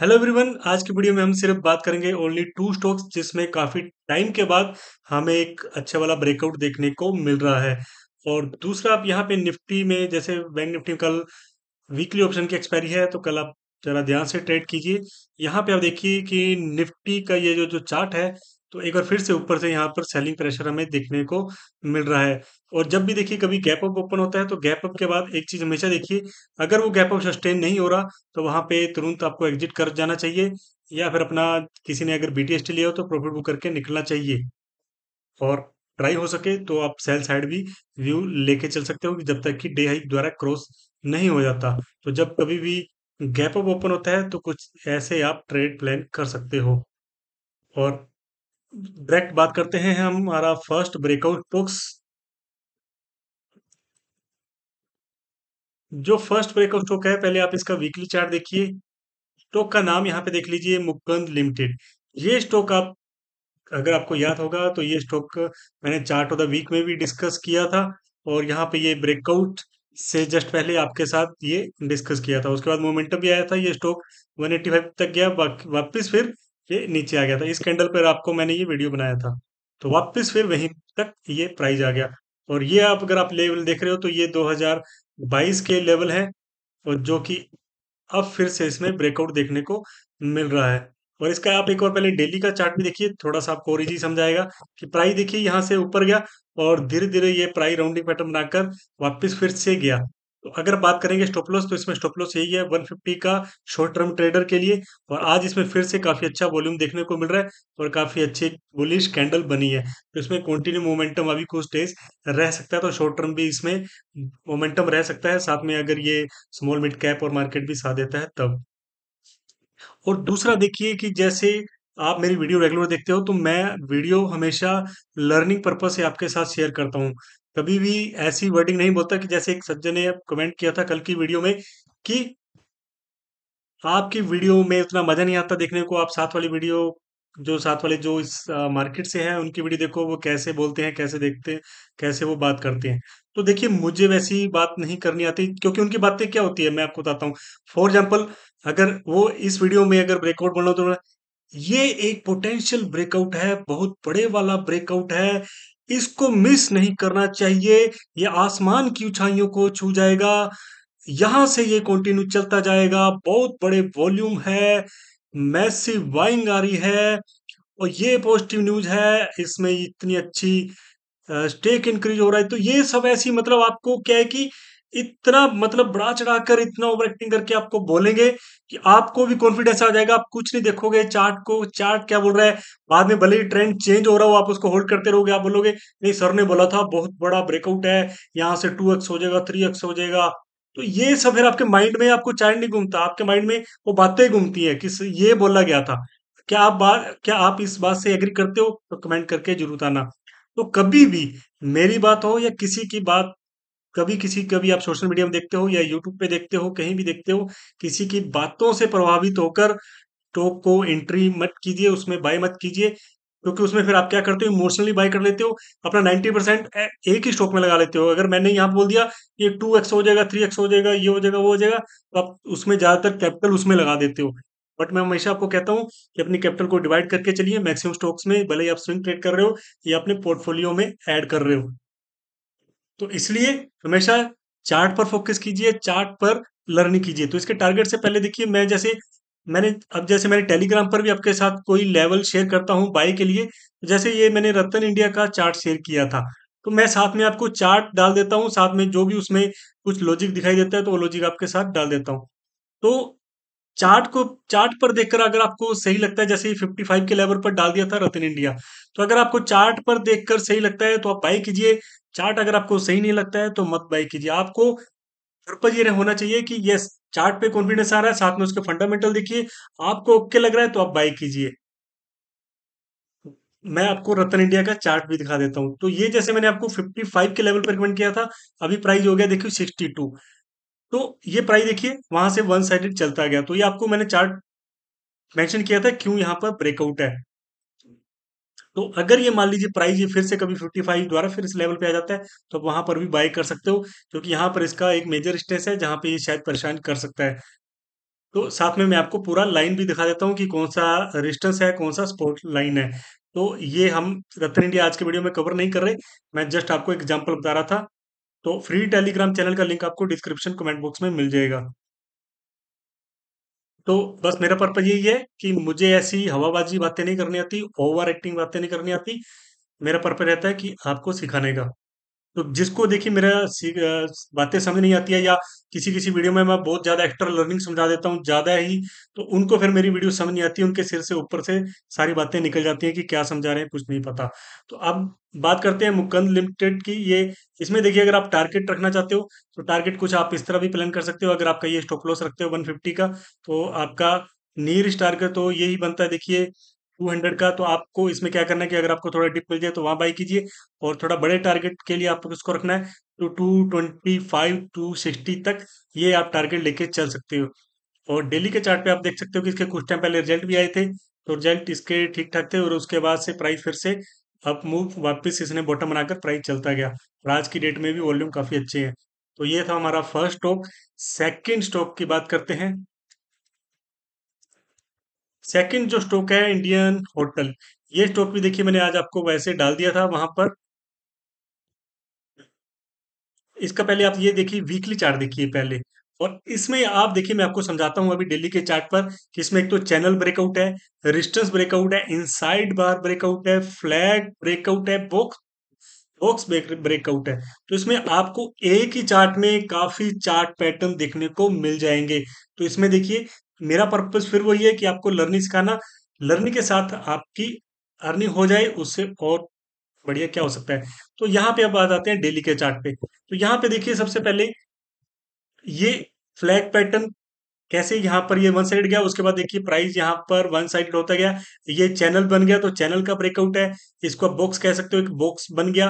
Hello everyone आज की video में हम सिर्फ बात करेंगे ओनली टू स्टॉक्स जिसमें काफ़ी टाइम के बाद हमें एक अच्छा वाला ब्रेकआउट देखने को मिल रहा है और दूसरा आप यहाँ पे निफ्टी में जैसे बैंक निफ्टी में कल वीकली ऑप्शन की एक्सपायरी है तो कल आप जरा ध्यान से ट्रेड कीजिए यहाँ पे आप देखिए कि निफ्टी का ये जो जो चार्ट है तो एक बार फिर से ऊपर से यहाँ पर सेलिंग प्रेशर हमें देखने को मिल रहा है और जब भी देखिए कभी गैप अप ओपन होता है तो गैप अप के बाद एक चीज हमेशा देखिए अगर वो गैप अप सस्टेन नहीं हो रहा तो वहां पे तुरंत आपको एग्जिट कर जाना चाहिए या फिर अपना किसी ने अगर बीटीएसटी लिया हो तो प्रॉफिट बुक करके निकलना चाहिए और ट्राई हो सके तो आप सेल साइड भी व्यू लेके चल सकते हो जब तक कि डे हाइक द्वारा क्रॉस नहीं हो जाता तो जब कभी भी गैप अप ओपन होता है तो कुछ ऐसे आप ट्रेड प्लान कर सकते हो और डायरेक्ट बात करते हैं हम हमारा फर्स्ट ब्रेकआउट बुक्स जो फर्स्ट ब्रेकआउट स्टॉक है पहले आप इसका वीकली चार्ट देखिए स्टॉक का नाम यहाँ पे देख लीजिए मुकंद लिमिटेड ये स्टॉक आप अगर आपको याद होगा तो ये स्टॉक मैंने चार्ट ऑफ द वीक में भी डिस्कस किया था और यहाँ पे ये ब्रेकआउट से जस्ट पहले आपके साथ ये डिस्कस किया था उसके बाद मोमेंटम भी आया था ये स्टॉक 185 तक गया वापिस फिर ये नीचे आ गया था इस कैंडल पर आपको मैंने ये वीडियो बनाया था तो वापस फिर वहीं तक ये प्राइस आ गया और ये आप अगर आप लेवल देख रहे हो तो ये 2022 के लेवल है और जो कि अब फिर से इसमें ब्रेकआउट देखने को मिल रहा है और इसका आप एक और पहले डेली का चार्ट भी देखिए थोड़ा सा आपको और इजी समझाएगा कि प्राइस देखिए यहाँ से ऊपर गया और धीरे धीरे ये प्राइस राउंडिंग पैटर्न बनाकर वापस फिर से गया तो अगर बात करेंगे स्टोपलॉस तो इसमें स्टोपलॉस यही है 150 का शॉर्ट टर्म ट्रेडर के लिए और आज इसमें फिर से काफी अच्छा वॉल्यूम देखने को मिल रहा है और काफी अच्छी बुलिश कैंडल बनी है तो इसमें कंटिन्यू मोमेंटम अभी कुछ डेज रह सकता है तो शॉर्ट टर्म भी इसमें मोमेंटम रह सकता है साथ में अगर ये स्मॉल मिड कैप और मार्केट भी साथ देता है तब और दूसरा देखिए कि जैसे आप मेरी वीडियो रेगुलर देखते हो तो मैं वीडियो हमेशा लर्निंग पर्पज से आपके साथ शेयर करता हूँ कभी भी ऐसी वर्डिंग नहीं बोलता कि जैसे एक सज्जन ने कमेंट किया था कल की वीडियो में कि आपकी वीडियो में उतना मजा नहीं आता देखने को आप साथ वाली वीडियो जो साथ वाले जो इस मार्केट से हैं उनकी वीडियो देखो वो कैसे बोलते हैं कैसे देखते हैं कैसे वो बात करते हैं तो देखिए मुझे वैसी बात नहीं करनी आती क्योंकि उनकी बातें क्या होती है मैं आपको बताता हूँ फॉर एग्जाम्पल अगर वो इस वीडियो में अगर ब्रेकआउट बनना तो ये एक पोटेंशियल ब्रेकआउट है बहुत बड़े वाला ब्रेकआउट है इसको मिस नहीं करना चाहिए ये आसमान की ऊंचाइयों को छू जाएगा यहां से ये कंटिन्यू चलता जाएगा बहुत बड़े वॉल्यूम है मैसिव वाइंग आ रही है और ये पॉजिटिव न्यूज है इसमें इतनी अच्छी स्टेक इंक्रीज हो रहा है तो ये सब ऐसी मतलब आपको क्या है कि इतना मतलब बड़ा चढ़ाकर इतना ओवर एक्टिंग करके आपको बोलेंगे कि आपको भी कॉन्फिडेंस आ जाएगा आप कुछ नहीं देखोगे चार्ट को चार्ट क्या बोल रहा है बाद में भले ही ट्रेंड चेंज हो रहा हो आप उसको होल्ड करते रहोगे आप बोलोगे नहीं सर ने बोला था बहुत बड़ा ब्रेकआउट है यहाँ से टू एक्स हो जाएगा थ्री एक्स हो जाएगा तो ये सब फिर आपके माइंड में आपको चार्ट नहीं घूमता आपके माइंड में वो बातें घूमती है कि ये बोला गया था क्या आप बात क्या आप इस बात से एग्री करते हो तो कमेंट करके जरूर आना तो कभी भी मेरी बात हो या किसी की बात कभी किसी कभी आप सोशल मीडिया में देखते हो या यूट्यूब पे देखते हो कहीं भी देखते हो किसी की बातों से प्रभावित होकर टॉक को एंट्री मत कीजिए उसमें बाय मत कीजिए क्योंकि उसमें फिर आप क्या करते हो इमोशनली बाय कर लेते हो अपना 90 परसेंट एक ही स्टॉक में लगा लेते हो अगर मैंने यहाँ बोल दिया ये टू एक्स हो जाएगा थ्री एक्स हो जाएगा ये हो जाएगा वो हो जाएगा तो आप उसमें ज़्यादातर कैपिटल उसमें लगा देते हो बट मैं हमेशा आपको कहता हूँ कि अपनी कैपिटल को डिवाइड करके चलिए मैक्सिमम स्टॉक्स में भले ही आप स्विंग ट्रेड कर रहे हो या अपने पोर्टफोलियो में ऐड कर रहे हो तो इसलिए हमेशा चार्ट पर फोकस कीजिए चार्ट पर लर्निंग कीजिए तो इसके टारगेट से पहले देखिए मैं जैसे मैंने अब जैसे मैंने टेलीग्राम पर भी आपके साथ कोई लेवल शेयर करता हूँ बाई के लिए जैसे ये मैंने रतन इंडिया का चार्ट शेयर किया था तो मैं साथ में आपको चार्ट डाल देता हूँ साथ में जो भी उसमें कुछ लॉजिक दिखाई देता है तो वो लॉजिक आपके साथ डाल देता हूँ तो चार्ट को चार्ट पर देखकर अगर आपको सही लगता है जैसे फाइव के लेवल पर डाल दिया था रतन इंडिया तो अगर आपको चार्ट पर देखकर सही लगता है तो आप बाई कीजिए चार्ट अगर आपको सही नहीं लगता है तो मत बाई कीजिए आपको घर ये होना चाहिए कि यस चार्ट पे कॉन्फिडेंस आ रहा है साथ में उसके फंडामेंटल देखिए आपको ओके लग रहा है तो आप बाई कीजिए मैं आपको रतन इंडिया का चार्ट भी दिखा देता हूं तो ये जैसे मैंने आपको 55 के लेवल पर रिकमेंड किया था अभी प्राइस हो गया देखिए 62 तो ये प्राइस देखिए वहां से वन साइडेड चलता गया तो ये आपको मैंने चार्ट मेंशन किया था क्यों यहाँ पर ब्रेकआउट है तो अगर ये मान लीजिए प्राइस ये फिर से कभी फिफ्टी फाइव द्वारा फिर इस लेवल पे आ जाता है तो आप वहां पर भी बाय कर सकते हो क्योंकि यहाँ पर इसका एक मेजर स्टेस है जहां पे ये शायद परेशान कर सकता है तो साथ में मैं आपको पूरा लाइन भी दिखा देता हूँ कि कौन सा रिस्टेंस है कौन सा स्पोर्ट लाइन है तो ये हम रतन इंडिया आज के वीडियो में कवर नहीं कर रहे मैं जस्ट आपको एग्जाम्पल बता रहा था तो फ्री टेलीग्राम चैनल का लिंक आपको डिस्क्रिप्शन कमेंट बॉक्स में मिल जाएगा तो बस मेरा पर्पज यही है कि मुझे ऐसी हवाबाजी बातें नहीं करनी आती ओवर एक्टिंग बातें नहीं करनी आती मेरा पर्पज रहता है कि आपको सिखाने का तो जिसको देखिए मेरा बातें समझ नहीं आती है या किसी किसी वीडियो में मैं बहुत ज़्यादा एक्स्ट्रा लर्निंग समझा देता हूँ ज़्यादा ही तो उनको फिर मेरी वीडियो समझ नहीं आती उनके सिर से ऊपर से सारी बातें निकल जाती हैं कि क्या समझा रहे हैं कुछ नहीं पता तो अब बात करते हैं मुकंद लिमिटेड की ये इसमें देखिए अगर आप टारगेट रखना चाहते हो तो टारगेट कुछ आप इस तरह भी प्लान कर सकते हो अगर आपका ये स्टॉक लॉस रखते हो वन का तो आपका नियर टारगेट तो यही बनता है देखिए टू हंड्रेड का तो आपको इसमें क्या करना है कि अगर आपको थोड़ा डिप मिल जाए तो वहां बाई कीजिए और थोड़ा बड़े टारगेट के लिए आपको इसको रखना है तो two twenty five two sixty तक ये आप टारगेट लेके चल सकते हो और डेली के चार्ट पे आप देख सकते हो कि इसके कुछ टाइम पहले रिजल्ट भी आए थे तो रिजल्ट इसके ठीक ठाक थे और उसके बाद से प्राइस फिर से अब मूव वापिस इसने बॉटम बनाकर प्राइस चलता गया और आज की डेट में भी वॉल्यूम काफ़ी अच्छे है तो ये था हमारा फर्स्ट स्टॉक सेकेंड स्टॉक की बात करते हैं सेकंड जो स्टॉक है इंडियन होटल ये स्टॉक भी देखिए मैंने आज आपको वैसे डाल दिया था वहां पर इसका पहले आप ये देखिए वीकली चार्ट देखिए पहले और इसमें आप देखिए मैं आपको समझाता हूं अभी डेली के चार्ट पर कि इसमें एक तो चैनल ब्रेकआउट है रिस्टेंस ब्रेकआउट है इनसाइड बार ब्रेकआउट है फ्लैग ब्रेकआउट है बॉक्स बॉक्स ब्रेकआउट है तो इसमें आपको एक ही चार्ट में काफी चार्ट पैटर्न देखने को मिल जाएंगे तो इसमें देखिए मेरा पर्पज फिर वही है कि आपको लर्निंग सिखाना लर्निंग के साथ आपकी अर्निंग हो जाए उससे और बढ़िया क्या हो सकता है तो यहाँ पे अब आ जाते हैं डेली के चार्ट पे तो यहाँ पे देखिए सबसे पहले ये फ्लैग पैटर्न कैसे यहाँ पर ये वन साइड गया उसके बाद देखिए प्राइस यहाँ पर वन साइड होता गया ये चैनल बन गया तो चैनल का ब्रेकआउट है इसको आप बॉक्स कह सकते हो एक बॉक्स बन गया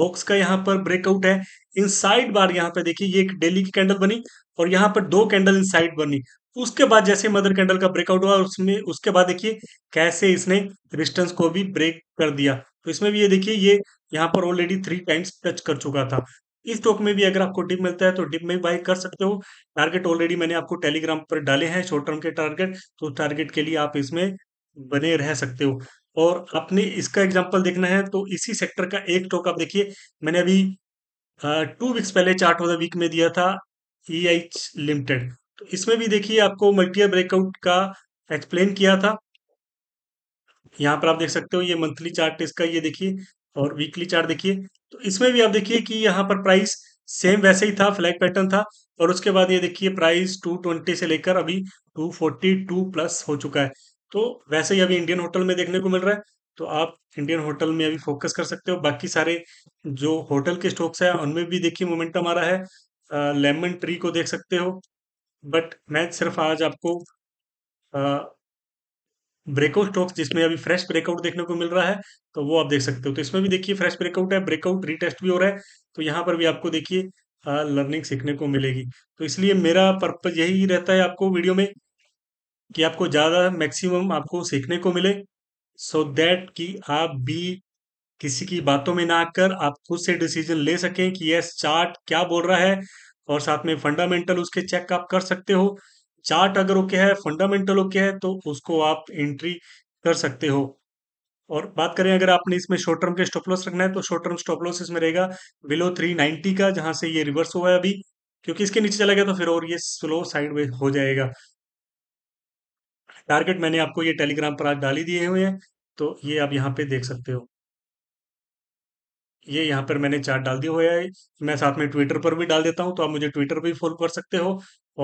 बॉक्स का यहाँ पर ब्रेकआउट है इन साइड बार यहाँ पे देखिए ये एक डेली की कैंडल बनी और यहाँ पर दो कैंडल इन साइड बनी उसके बाद जैसे मदर कैंडल का ब्रेकआउट हुआ उसमें उसके बाद देखिए कैसे इसने रिस्टेंस को भी ब्रेक कर दिया तो इसमें भी ये देखिए ये यहाँ पर ऑलरेडी थ्री टाइम्स टच कर चुका था इस स्टॉक में भी अगर आपको डिप मिलता है तो डिप में भी बाई कर सकते हो टारगेट ऑलरेडी मैंने आपको टेलीग्राम पर डाले हैं शॉर्ट टर्म के टारगेट तो टारगेट के लिए आप इसमें बने रह सकते हो और आपने इसका एग्जाम्पल देखना है तो इसी सेक्टर का एक स्टॉक आप देखिए मैंने अभी टू वीक्स पहले चार्ट ऑफ द वीक में दिया था ई एच लिमिटेड तो इसमें भी देखिए आपको मल्टीयर ब्रेकआउट का एक्सप्लेन किया था यहाँ पर आप देख सकते हो ये मंथली चार्ट इसका ये देखिए और वीकली चार्ट देखिए तो इसमें भी आप देखिए कि यहाँ पर प्राइस सेम वैसे ही था फ्लैग पैटर्न था और उसके बाद ये देखिए प्राइस 220 से लेकर अभी 242 प्लस हो चुका है तो वैसे ही अभी इंडियन होटल में देखने को मिल रहा है तो आप इंडियन होटल में अभी फोकस कर सकते हो बाकी सारे जो होटल के स्टॉक्स हैं उनमें भी देखिए मोमेंटम आ रहा है लेमन ट्री को देख सकते हो बट मैं सिर्फ हम्म। आज आपको ब्रेकआउट स्टॉक्स जिसमें अभी फ्रेश ब्रेकआउट देखने को मिल रहा है तो वो आप देख सकते हो तो इसमें भी देखिए फ्रेश ब्रेकआउट है ब्रेकआउट रीटेस्ट भी हो रहा है तो यहाँ पर भी आपको देखिए लर्निंग सीखने को मिलेगी तो इसलिए मेरा पर्पज यही रहता है आपको वीडियो में कि आपको ज़्यादा मैक्सिमम आपको सीखने को मिले सो so दैट कि आप भी किसी की बातों में ना आकर आप खुद से डिसीजन ले सकें कि यस चार्ट क्या बोल रहा है और साथ में फंडामेंटल उसके चेक आप कर सकते हो चार्ट अगर ओके है फंडामेंटल ओके है तो उसको आप एंट्री कर सकते हो और बात करें अगर आपने इसमें शॉर्ट टर्म के स्टॉप लॉस रखना है तो शॉर्ट टर्म स्टॉप लॉस इसमें रहेगा बिलो 390 का जहां से ये रिवर्स हुआ है अभी क्योंकि इसके नीचे चला गया तो फिर और ये स्लो साइड हो जाएगा टारगेट मैंने आपको ये टेलीग्राम पर आज डाली दिए हुए हैं तो ये आप यहाँ पे देख सकते हो ये यहाँ पर मैंने चार्ट डाल दिया हुआ है मैं साथ में ट्विटर पर भी डाल देता हूँ तो आप मुझे ट्विटर पर भी फॉलो कर सकते हो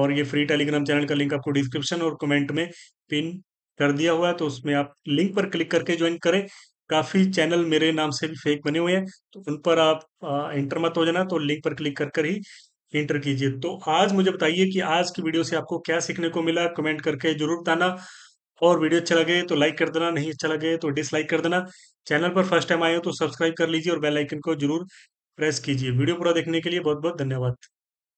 और ये फ्री टेलीग्राम चैनल का लिंक आपको डिस्क्रिप्शन और कमेंट में पिन कर दिया हुआ है तो उसमें आप लिंक पर क्लिक करके ज्वाइन करें काफ़ी चैनल मेरे नाम से भी फेक बने हुए हैं तो उन पर आप इंटर मत हो जाना तो लिंक पर क्लिक कर कर ही इंटर कीजिए तो आज मुझे बताइए कि आज की वीडियो से आपको क्या सीखने को मिला कमेंट करके जरूर बताना और वीडियो अच्छा लगे तो लाइक कर देना नहीं अच्छा लगे तो डिसलाइक कर देना चैनल पर फर्स्ट टाइम आए हो तो सब्सक्राइब कर लीजिए और बेल आइकन को जरूर प्रेस कीजिए वीडियो पूरा देखने के लिए बहुत बहुत धन्यवाद